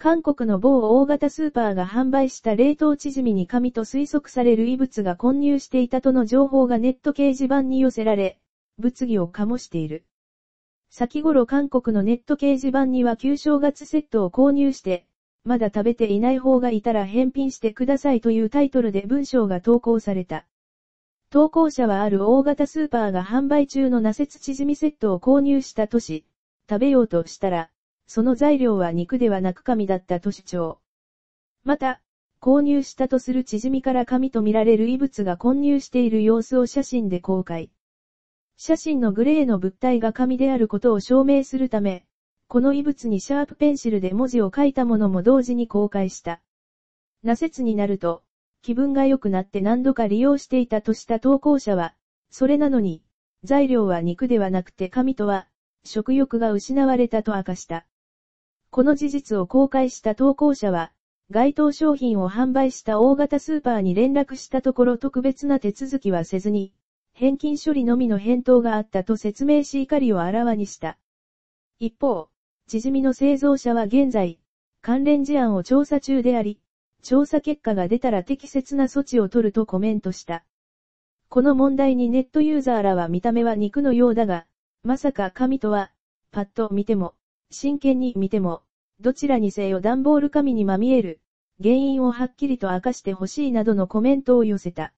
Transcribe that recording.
韓国の某大型スーパーが販売した冷凍チヂミに紙と推測される異物が混入していたとの情報がネット掲示板に寄せられ、物議を醸している。先頃韓国のネット掲示板には旧正月セットを購入して、まだ食べていない方がいたら返品してくださいというタイトルで文章が投稿された。投稿者はある大型スーパーが販売中のナセツヂミセットを購入したとし、食べようとしたら、その材料は肉ではなく紙だったと主張。また、購入したとする縮みから紙と見られる異物が混入している様子を写真で公開。写真のグレーの物体が紙であることを証明するため、この異物にシャープペンシルで文字を書いたものも同時に公開した。な説になると、気分が良くなって何度か利用していたとした投稿者は、それなのに、材料は肉ではなくて紙とは、食欲が失われたと明かした。この事実を公開した投稿者は、該当商品を販売した大型スーパーに連絡したところ特別な手続きはせずに、返金処理のみの返答があったと説明し怒りをあらわにした。一方、チヂミの製造者は現在、関連事案を調査中であり、調査結果が出たら適切な措置を取るとコメントした。この問題にネットユーザーらは見た目は肉のようだが、まさか神とは、パッと見ても、真剣に見ても、どちらにせよ段ボール紙にまみえる、原因をはっきりと明かしてほしいなどのコメントを寄せた。